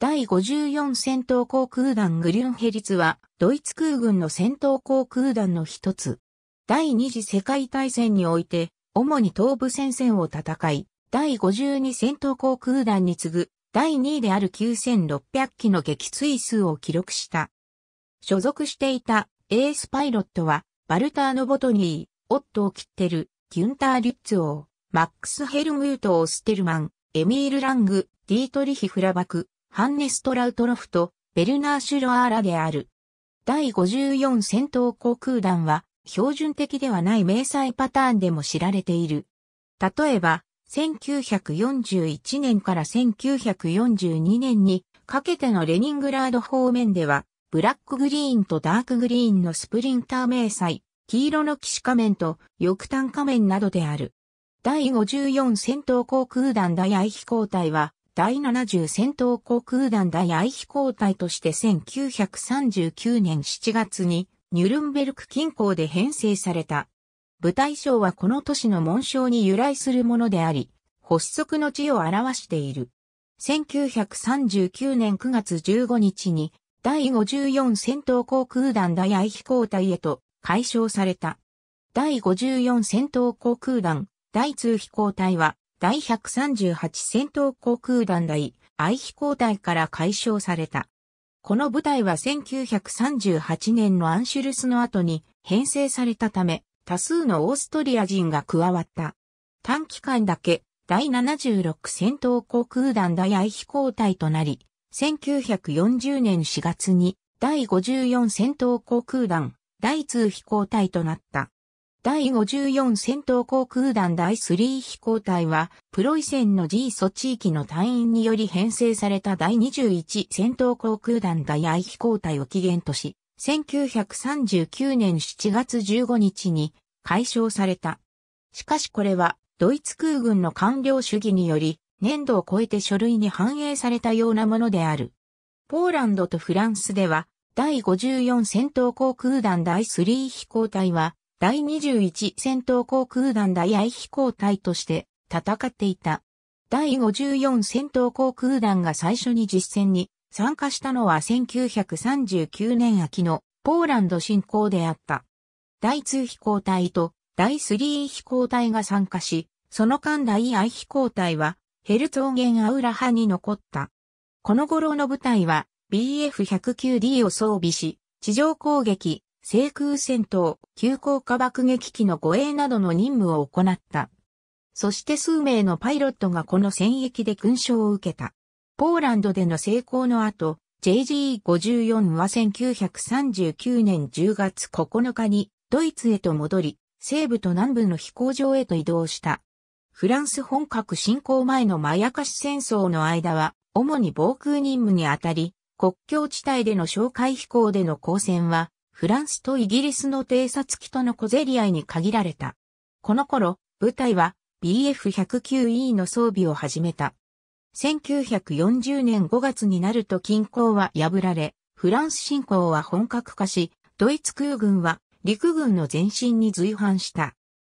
第54戦闘航空団グリュンヘリツは、ドイツ空軍の戦闘航空団の一つ。第二次世界大戦において、主に東部戦線を戦い、第52戦闘航空団に次ぐ、第2位である9600機の撃墜数を記録した。所属していたエースパイロットは、バルターノ・ボトニー、オットー・キッテル、ギュンター・リュッツォー、マックス・ヘルムート・オステルマン、エミール・ラング、ディートリヒ・フラバク、ハンネストラウトロフト、ベルナーシュロアーラである。第54戦闘航空団は、標準的ではない迷彩パターンでも知られている。例えば、1941年から1942年にかけてのレニングラード方面では、ブラックグリーンとダークグリーンのスプリンター迷彩、黄色の騎士仮面と翼端仮面などである。第54戦闘航空団大愛飛行隊は、第70戦闘航空団大愛飛行隊として1939年7月にニュルンベルク近郊で編成された。部隊章はこの都市の紋章に由来するものであり、発足の地を表している。1939年9月15日に第54戦闘航空団大愛飛行隊へと解消された。第54戦闘航空団第2飛行隊は第138戦闘航空団第愛飛行隊から解消された。この部隊は1938年のアンシュルスの後に編成されたため、多数のオーストリア人が加わった。短期間だけ第76戦闘航空団第愛飛行隊となり、1940年4月に第54戦闘航空団第2飛行隊となった。第54戦闘航空団第3飛行隊は、プロイセンの G 祖ソ地域の隊員により編成された第21戦闘航空団第愛飛行隊を起源とし、1939年7月15日に解消された。しかしこれは、ドイツ空軍の官僚主義により、年度を超えて書類に反映されたようなものである。ポーランドとフランスでは、第54戦闘航空団第3飛行隊は、第21戦闘航空団第愛飛行隊として戦っていた。第54戦闘航空団が最初に実戦に参加したのは1939年秋のポーランド侵攻であった。第2飛行隊と第3飛行隊が参加し、その間第愛飛行隊はヘルツォーゲンアウラ派に残った。この頃の部隊は BF109D を装備し、地上攻撃、制空戦闘、急降下爆撃機の護衛などの任務を行った。そして数名のパイロットがこの戦役で勲章を受けた。ポーランドでの成功の後、JGE54 は1939年10月9日にドイツへと戻り、西部と南部の飛行場へと移動した。フランス本格侵攻前のまやかし戦争の間は、主に防空任務にあたり、国境地帯での哨戒飛行での交戦は、フランスとイギリスの偵察機との小競り合いに限られた。この頃、部隊は BF109E の装備を始めた。1940年5月になると均衡は破られ、フランス侵攻は本格化し、ドイツ空軍は陸軍の前進に随伴した。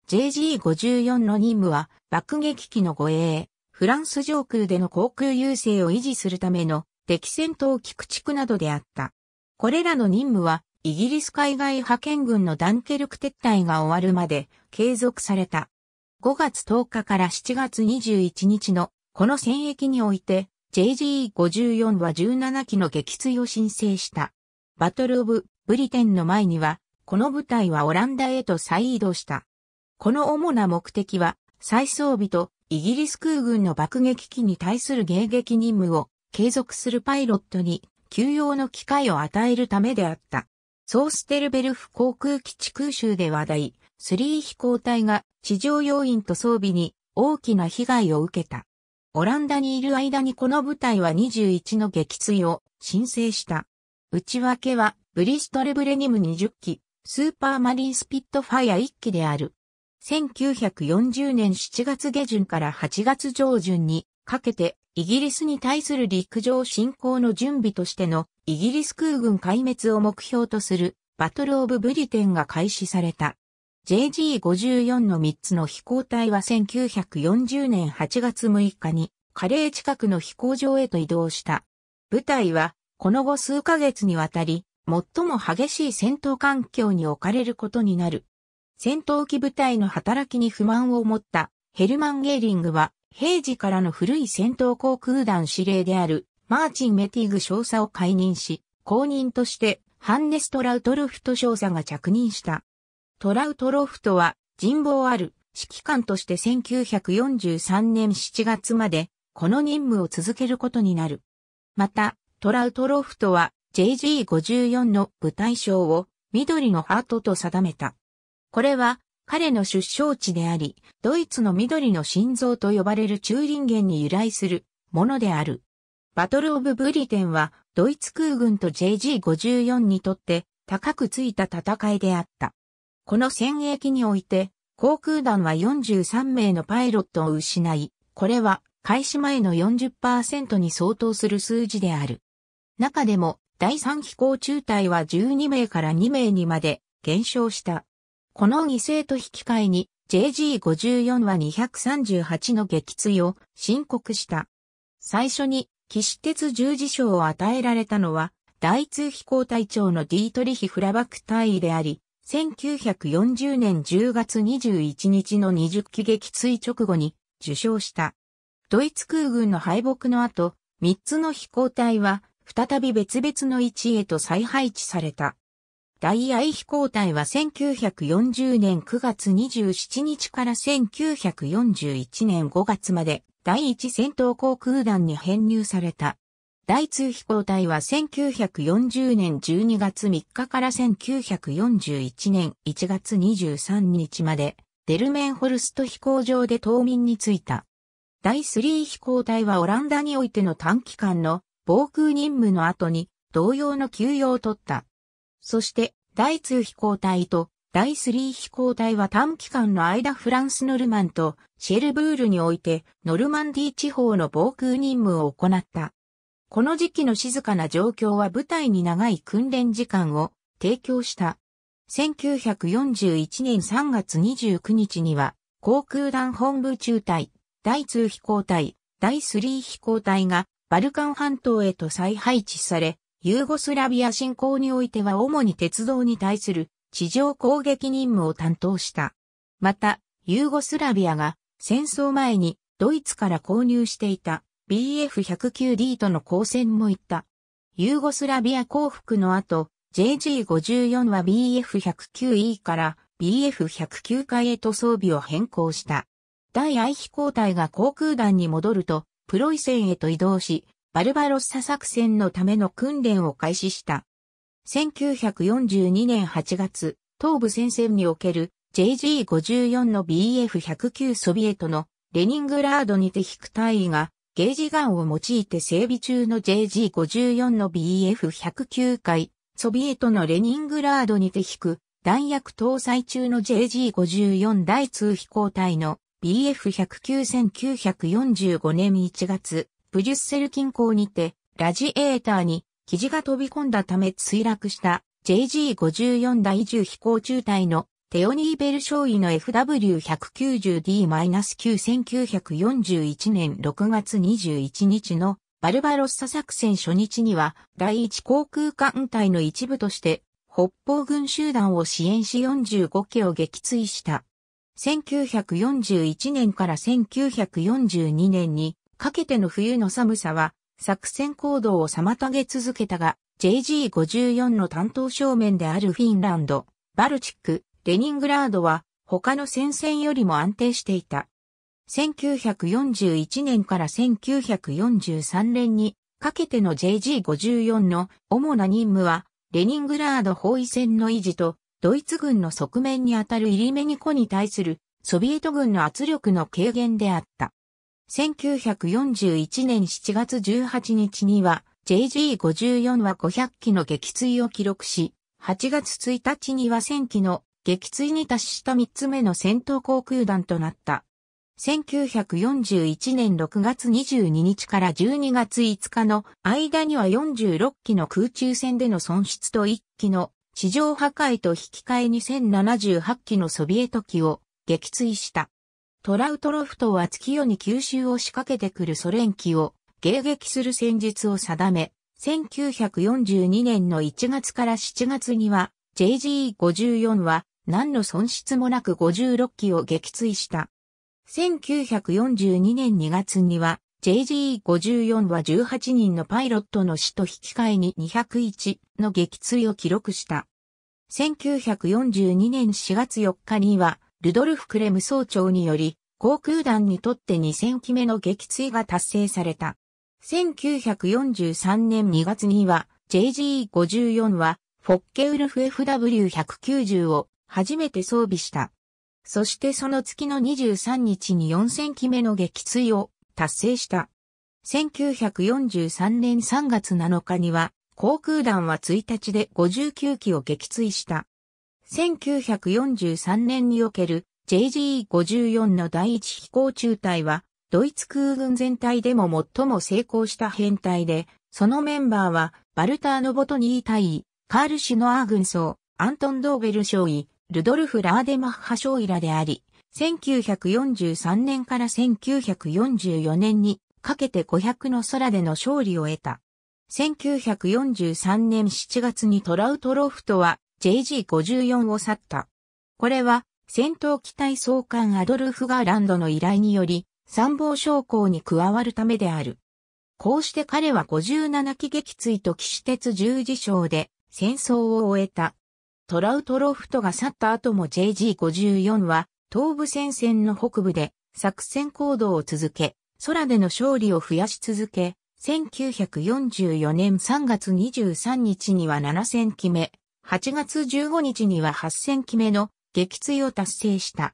JG54 の任務は爆撃機の護衛、フランス上空での航空優勢を維持するための敵戦闘機駆逐などであった。これらの任務はイギリス海外派遣軍のダンケルク撤退が終わるまで継続された。5月10日から7月21日のこの戦役において JG54 は17機の撃墜を申請した。バトル・オブ・ブリテンの前には、この部隊はオランダへと再移動した。この主な目的は、再装備とイギリス空軍の爆撃機に対する迎撃任務を継続するパイロットに休養の機会を与えるためであった。ソーステルベルフ航空基地空襲で話題、スリー飛行隊が地上要員と装備に大きな被害を受けた。オランダにいる間にこの部隊は21の撃墜を申請した。内訳はブリストルブレニム20機、スーパーマリンスピットファイア1機である。1940年7月下旬から8月上旬にかけてイギリスに対する陸上侵攻の準備としてのイギリス空軍壊滅を目標とするバトルオブブリテンが開始された。JG54 の3つの飛行隊は1940年8月6日にカレー近くの飛行場へと移動した。部隊はこの後数ヶ月にわたり最も激しい戦闘環境に置かれることになる。戦闘機部隊の働きに不満を持ったヘルマン・ゲーリングは平時からの古い戦闘航空団司令であるマーチン・メティグ少佐を解任し、後任としてハンネス・トラウトルフト少佐が着任した。トラウトロフトは人望ある指揮官として1943年7月までこの任務を続けることになる。また、トラウトロフトは JG54 の部隊賞を緑のハートと定めた。これは彼の出生地であり、ドイツの緑の心臓と呼ばれるチューリンゲンに由来するものである。バトルオブブリテンはドイツ空軍と JG54 にとって高くついた戦いであった。この戦役において航空団は43名のパイロットを失い、これは開始前の40%に相当する数字である。中でも第3飛行中隊は12名から2名にまで減少した。この犠牲と引き換えに JG54 は238の撃墜を申告した。最初に岸鉄十字章を与えられたのは、第通飛行隊長のディートリヒ・フラバク大尉であり、1940年10月21日の20機撃墜直後に受賞した。ドイツ空軍の敗北の後、3つの飛行隊は再び別々の位置へと再配置された。大愛飛行隊は1940年9月27日から1941年5月まで第1戦闘航空団に編入された。第2飛行隊は1940年12月3日から1941年1月23日まで、デルメンホルスト飛行場で島民に着いた。第3飛行隊はオランダにおいての短期間の防空任務の後に同様の休養を取った。そして第2飛行隊と第3飛行隊は短期間の間フランスノルマンとシェルブールにおいてノルマンディ地方の防空任務を行った。この時期の静かな状況は部隊に長い訓練時間を提供した。1941年3月29日には、航空団本部中隊、第2飛行隊、第3飛行隊がバルカン半島へと再配置され、ユーゴスラビア侵攻においては主に鉄道に対する地上攻撃任務を担当した。また、ユーゴスラビアが戦争前にドイツから購入していた BF109D との交戦も行った。ユーゴスラビア降伏の後、JG54 は BF109E から BF109 回へと装備を変更した。大愛飛行隊が航空団に戻ると、プロイセンへと移動し、バルバロッサ作戦のための訓練を開始した。1942年8月、東部戦線における JG54 の BF109 ソビエトのレニングラードにて引く隊員がゲージガンを用いて整備中の JG54 の BF109 回、ソビエトのレニングラードにて引く弾薬搭載中の JG54 第2飛行隊の BF109-1945 年1月、ブリュッセル近郊にてラジエーターに生地が飛び込んだため墜落した JG54 第10飛行中隊のテオニー・ベルシ尉の FW190D-9941 年6月21日のバルバロッサ作戦初日には第一航空艦隊の一部として北方軍集団を支援し45機を撃墜した。1941年から1942年にかけての冬の寒さは作戦行動を妨げ続けたが JG54 の担当正面であるフィンランド、バルチック、レニングラードは他の戦線よりも安定していた。1941年から1943年にかけての JG54 の主な任務は、レニングラード包囲戦の維持と、ドイツ軍の側面にあたるイリメニコに対するソビエト軍の圧力の軽減であった。1941年7月18日には、JG54 は500機の撃墜を記録し、8月1日には1000機の撃墜に達した3つ目の戦闘航空団となった。1941年6月22日から12月5日の間には46機の空中戦での損失と1機の地上破壊と引き換えに1078機のソビエト機を撃墜した。トラウトロフトは月夜に吸収を仕掛けてくるソ連機を迎撃する戦術を定め、1942年の1月から7月には JGE54 は何の損失もなく56機を撃墜した。1942年2月には JG54 は18人のパイロットの死と引き換えに201の撃墜を記録した。1942年4月4日にはルドルフ・クレム総長により航空団にとって2000機目の撃墜が達成された。1943年2月には JG54 はフォッケウルフ FW190 を初めて装備した。そしてその月の23日に4000機目の撃墜を達成した。1943年3月7日には、航空団は1日で59機を撃墜した。1943年における JG54 の第一飛行中隊は、ドイツ空軍全体でも最も成功した編隊で、そのメンバーは、バルターノ・ボトニー隊、カール・シュノアー軍曹、アントン・ドーベル将尉、ルドルフ・ラーデマッハ少イラであり、1943年から1944年にかけて500の空での勝利を得た。1943年7月にトラウトロフトは JG54 を去った。これは戦闘機体総監アドルフ・ガーランドの依頼により参謀将校に加わるためである。こうして彼は57機撃墜と騎士鉄十字章で戦争を終えた。トラウトロフトが去った後も JG54 は東部戦線の北部で作戦行動を続け、空での勝利を増やし続け、1944年3月23日には7戦決め、8月15日には8戦決めの撃墜を達成した。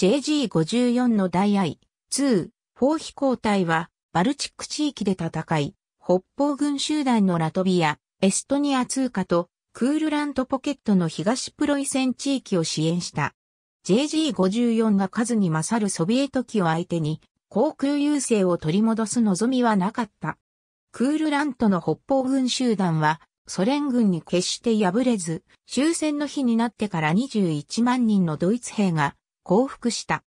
JG54 の大愛、2、4飛行隊はバルチック地域で戦い、北方軍集団のラトビア、エストニア通過とクールラントポケットの東プロイセン地域を支援した。JG54 が数に勝るソビエト機を相手に、航空優勢を取り戻す望みはなかった。クールラントの北方軍集団は、ソ連軍に決して敗れず、終戦の日になってから21万人のドイツ兵が降伏した。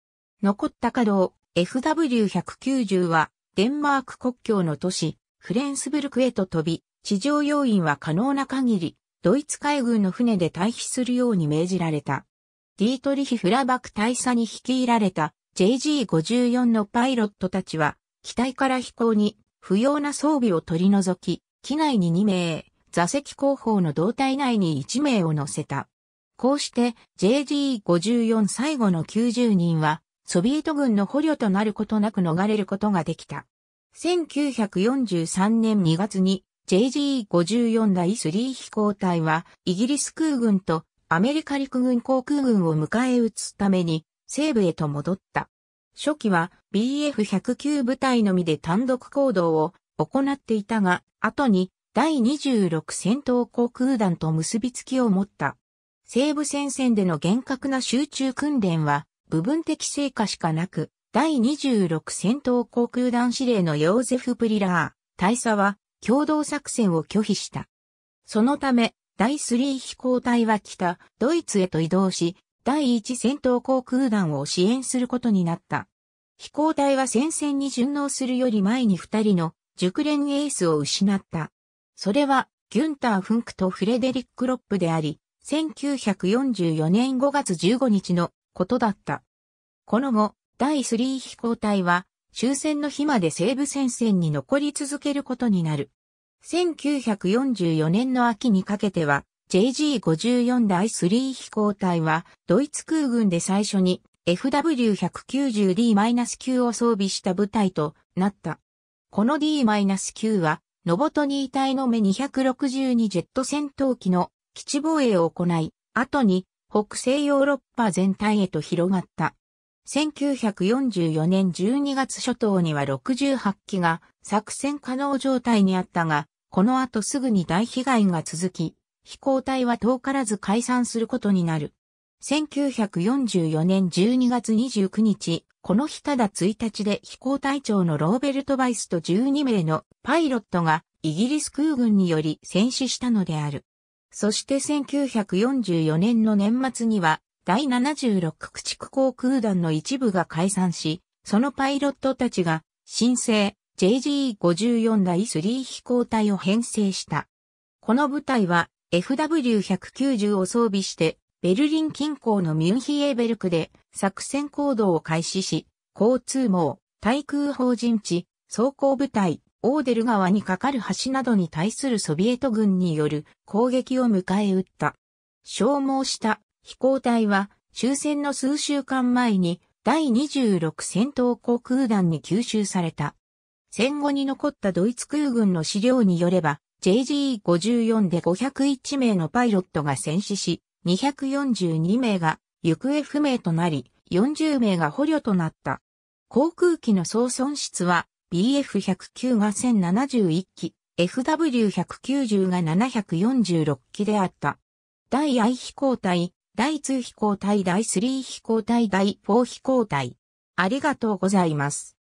残った稼働 FW190 は、デンマーク国境の都市、フレンスブルクへと飛び、地上要員は可能な限り、ドイツ海軍の船で退避するように命じられた。ディートリヒ・フラバク大佐に率いられた JG54 のパイロットたちは、機体から飛行に不要な装備を取り除き、機内に2名、座席後方の胴体内に1名を乗せた。こうして JG54 最後の90人は、ソビエト軍の捕虜となることなく逃れることができた。1943年2月に JG54 第3飛行隊は、イギリス空軍とアメリカ陸軍航空軍を迎え撃つために、西部へと戻った。初期は BF109 部隊のみで単独行動を行っていたが、後に第26戦闘航空団と結びつきを持った。西部戦線での厳格な集中訓練は部分的成果しかなく、第26戦闘航空団司令のヨーゼフ・プリラー、大佐は共同作戦を拒否した。そのため、第3飛行隊は北、ドイツへと移動し、第1戦闘航空団を支援することになった。飛行隊は戦線に順応するより前に二人の熟練エースを失った。それは、ギュンター・フンクとフレデリック・ロップであり、1944年5月15日のことだった。この後、第3飛行隊は終戦の日まで西部戦線に残り続けることになる。1944年の秋にかけては、JG54 第3飛行隊は、ドイツ空軍で最初に FW190D-9 を装備した部隊となった。この D-9 は、ノボトニー隊の目262ジェット戦闘機の基地防衛を行い、後に北西ヨーロッパ全体へと広がった。1944年12月初頭には68機が作戦可能状態にあったが、この後すぐに大被害が続き、飛行隊は遠からず解散することになる。1944年12月29日、この日ただ1日で飛行隊長のローベルト・バイスと12名のパイロットがイギリス空軍により戦死したのである。そして1944年の年末には第76駆逐航空団の一部が解散し、そのパイロットたちが新生 JG54 第3飛行隊を編成した。この部隊は FW190 を装備してベルリン近郊のミュンヒエーベルクで作戦行動を開始し、交通網、対空法人地、走行部隊、オーデル川に架かる橋などに対するソビエト軍による攻撃を迎え撃った。消耗した飛行隊は終戦の数週間前に第26戦闘航空団に吸収された。戦後に残ったドイツ空軍の資料によれば、JGE54 で501名のパイロットが戦死し、242名が行方不明となり、40名が捕虜となった。航空機の総損失は BF109 が1071機、FW190 が746機であった。第愛飛行隊第2飛行隊第3飛行隊第4飛行隊。ありがとうございます。